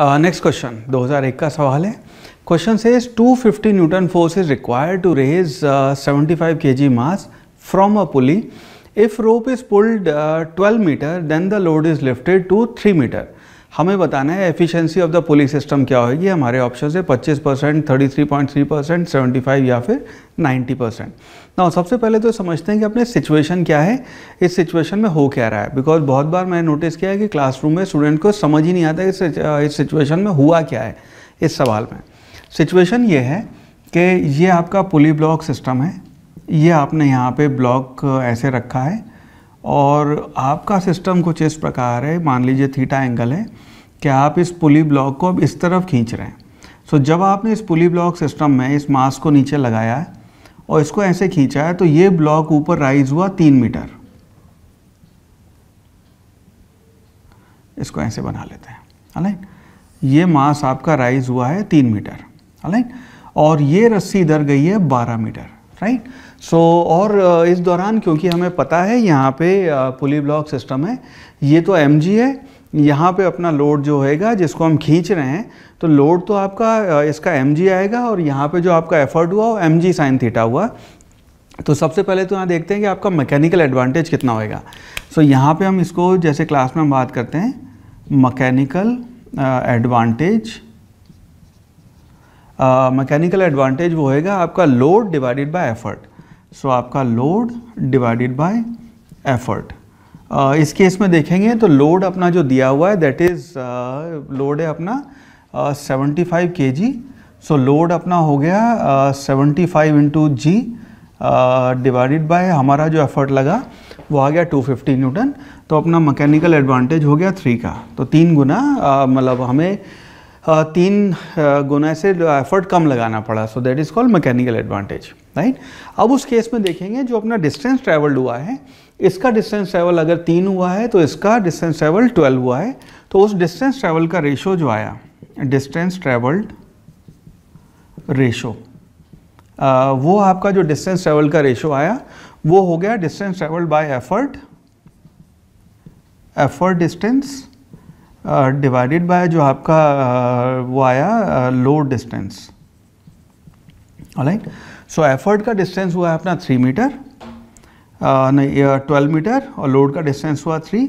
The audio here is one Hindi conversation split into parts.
नेक्स्ट क्वेश्चन 2001 का सवाल है क्वेश्चन से 250 newton force is required to raise 75 g mass from a pulley if rope is pulled 12 metre then the load is lifted to 3 metre हमें बताना है efficiency of the pulleys system क्या होगी हमारे ऑप्शन है 25 percent thirty three point three percent seventy five या फिर 90 परसेंट ना सबसे पहले तो समझते हैं कि अपने सिचुएशन क्या है इस सिचुएशन में हो क्या रहा है बिकॉज बहुत बार मैंने नोटिस किया है कि क्लासरूम में स्टूडेंट को समझ ही नहीं आता कि इस सिचुएशन में हुआ क्या है इस सवाल में सिचुएशन ये है कि ये आपका पुली ब्लॉक सिस्टम है ये आपने यहाँ पर ब्लॉक ऐसे रखा है और आपका सिस्टम कुछ इस प्रकार है मान लीजिए थीटा एंगल है कि आप इस पुली ब्लॉक को अब इस तरफ खींच रहे हैं सो so, जब आपने इस पुली ब्लॉक सिस्टम में इस मास को नीचे लगाया है और इसको ऐसे खींचा है तो ये ब्लॉक ऊपर राइज हुआ तीन मीटर इसको ऐसे बना लेते हैं अलाइन ये मास आपका राइज हुआ है तीन मीटर अलाइन और ये रस्सी इधर गई है बारह मीटर राइट सो और uh, इस दौरान क्योंकि हमें पता है यहाँ पे uh, पुली ब्लॉक सिस्टम है ये तो एम है यहाँ पे अपना लोड जो होएगा जिसको हम खींच रहे हैं तो लोड तो आपका uh, इसका एम आएगा और यहाँ पे जो आपका एफर्ट हुआ वो एम जी साइन थीटा हुआ तो सबसे पहले तो यहाँ देखते हैं कि आपका मैकेनिकल एडवांटेज कितना होएगा सो so, यहाँ पे हम इसको जैसे क्लास में हम बात करते हैं मकैनिकल एडवांटेज मैकेनिकल एडवांटेज वो होएगा आपका load divided by effort so आपका लोड डिवाइडेड बाय एफर्ट इस केस में देखेंगे तो लोड अपना जो दिया हुआ है दैट इज़ लोड है अपना सेवेंटी फाइव के जी सो लोड अपना हो गया seventy five into g divided by हमारा जो एफर्ट लगा वो आ गया 250 न्यूटन तो अपना मैकेनिकल एडवांटेज हो गया थ्री का तो तीन गुना uh, मतलब हमें तीन गुना से एफर्ट कम लगाना पड़ा so that is called mechanical advantage right अब उस केस में देखेंगे जो अपना डिस्टेंस ट्रेवल्ड हुआ है इसका डिस्टेंस ट्रेवल अगर तीन हुआ है तो इसका डिस्टेंस ट्रेवल ट्वेल्व हुआ है तो उस डिस्टेंस ट्रेवल का रेशो जो आया डिस्टेंस ट्रेवल्ड रेशो वो आपका जो डिस्टेंस ट्रेवल का रेशो आया वो हो गया distance travelled by effort effort distance divided uh, by जो आपका uh, वो आया load distance right so effort का डिस्टेंस हुआ है अपना थ्री मीटर uh, नहीं ट्वेल्व मीटर और लोड का डिस्टेंस हुआ थ्री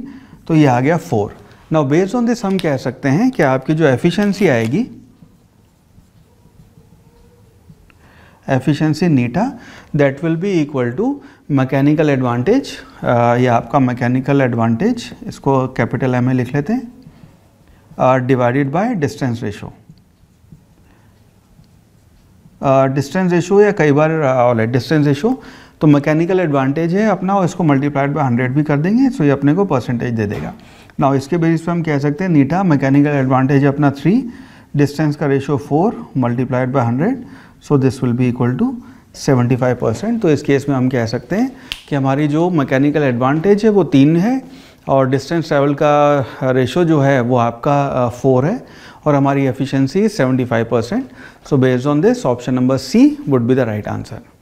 तो ये आ गया four now based on this हम कह सकते हैं कि आपकी जो एफिशिएंसी आएगी एफिशिएंसी नीटा that will be equal to mechanical advantage या आपका मैकेनिकल एडवांटेज इसको कैपिटल एम ए लिख लेते हैं divided by distance ratio distance ratio या कई बार ऑल डिस्टेंस रेशो तो मैकेनिकल एडवांटेज है अपना और इसको मल्टीप्लाइड बाय हंड्रेड भी कर देंगे सो ये अपने को परसेंटेज दे देगा ना इसके बेसिस पे हम कह सकते हैं नीटा मैकेनिकल एडवांटेज है अपना थ्री डिस्टेंस का ratio four multiplied by hundred so this will be equal to 75 percent तो इस केस में हम कह सकते हैं कि हमारी जो मैकेनिकल एडवांटेज है वो तीन है और डिस्टेंस ट्रैवल का रेशो uh, जो है वो आपका फोर uh, है और हमारी efficiency 75 percent so based on this option number C would be the right answer